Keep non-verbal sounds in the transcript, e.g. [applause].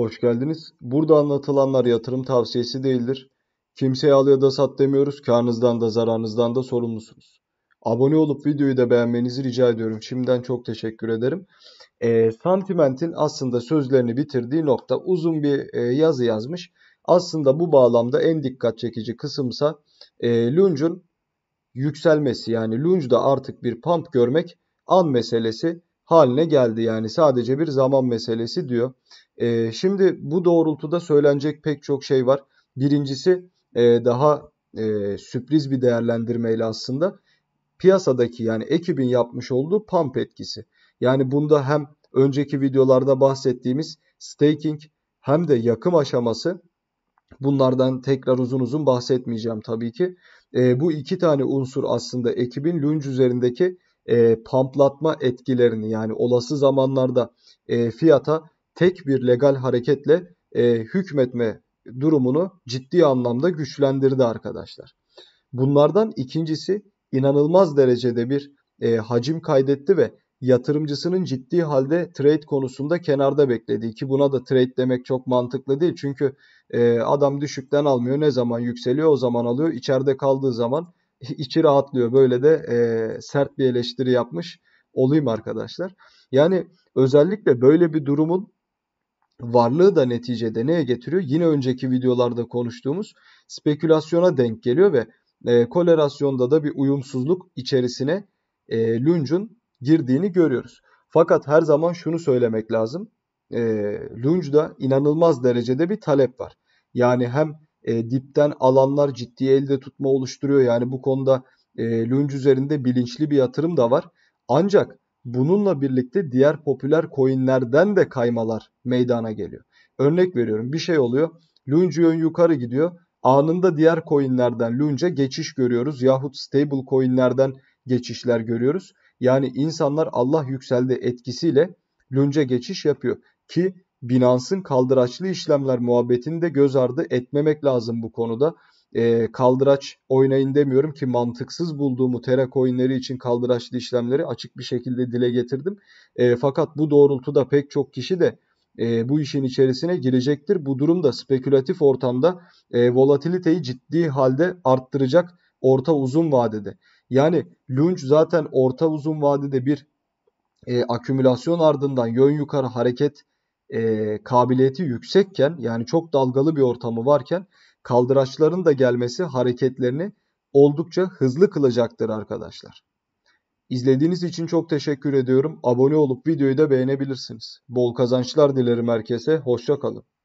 Hoş geldiniz. Burada anlatılanlar yatırım tavsiyesi değildir. Kimseye al ya da sat demiyoruz. Karnınızdan da zararınızdan da sorumlusunuz. Abone olup videoyu da beğenmenizi rica ediyorum. Şimdiden çok teşekkür ederim. E, ee, Santiment'in aslında sözlerini bitirdiği nokta uzun bir e, yazı yazmış. Aslında bu bağlamda en dikkat çekici kısımsa e, Lunge'un yükselmesi yani Lunge'da artık bir pump görmek an meselesi haline geldi. Yani sadece bir zaman meselesi diyor. E, şimdi bu doğrultuda söylenecek pek çok şey var. Birincisi e, daha e, sürpriz bir değerlendirmeyle aslında piyasadaki yani ekibin yapmış olduğu pump etkisi. Yani bunda hem önceki videolarda bahsettiğimiz staking hem de yakım aşaması bunlardan tekrar uzun uzun bahsetmeyeceğim tabii ki. E, bu iki tane unsur aslında ekibin lunge üzerindeki e, pamplatma etkilerini yani olası zamanlarda e, fiyata tek bir legal hareketle e, hükmetme durumunu ciddi anlamda güçlendirdi arkadaşlar. Bunlardan ikincisi inanılmaz derecede bir e, hacim kaydetti ve yatırımcısının ciddi halde trade konusunda kenarda beklediği ki buna da trade demek çok mantıklı değil. Çünkü e, adam düşükten almıyor ne zaman yükseliyor o zaman alıyor içeride kaldığı zaman [laughs] içi rahatlıyor. Böyle de e, sert bir eleştiri yapmış olayım arkadaşlar. Yani özellikle böyle bir durumun varlığı da neticede neye getiriyor? Yine önceki videolarda konuştuğumuz spekülasyona denk geliyor ve e, kolerasyonda da bir uyumsuzluk içerisine e, Lunge'un girdiğini görüyoruz. Fakat her zaman şunu söylemek lazım. E, Lunge'da inanılmaz derecede bir talep var. Yani hem e, dipten alanlar ciddi elde tutma oluşturuyor. Yani bu konuda e, Lunge üzerinde bilinçli bir yatırım da var. Ancak bununla birlikte diğer popüler coinlerden de kaymalar meydana geliyor. Örnek veriyorum bir şey oluyor. Lunge yön yukarı gidiyor. Anında diğer coinlerden Lunge'e geçiş görüyoruz. Yahut stable coinlerden geçişler görüyoruz. Yani insanlar Allah yükseldi etkisiyle Lunge'e geçiş yapıyor. Ki Binance'ın kaldıraçlı işlemler muhabbetini de göz ardı etmemek lazım bu konuda. E, kaldıraç oynayın demiyorum ki mantıksız bulduğumu Terra coinleri için kaldıraçlı işlemleri açık bir şekilde dile getirdim. E, fakat bu doğrultuda pek çok kişi de e, bu işin içerisine girecektir. Bu durum da spekülatif ortamda e, volatiliteyi ciddi halde arttıracak orta uzun vadede. Yani lunch zaten orta uzun vadede bir e, akümülasyon ardından yön yukarı hareket e, kabiliyeti yüksekken yani çok dalgalı bir ortamı varken kaldıraçların da gelmesi hareketlerini oldukça hızlı kılacaktır arkadaşlar. İzlediğiniz için çok teşekkür ediyorum. Abone olup videoyu da beğenebilirsiniz. Bol kazançlar dilerim herkese. Hoşçakalın.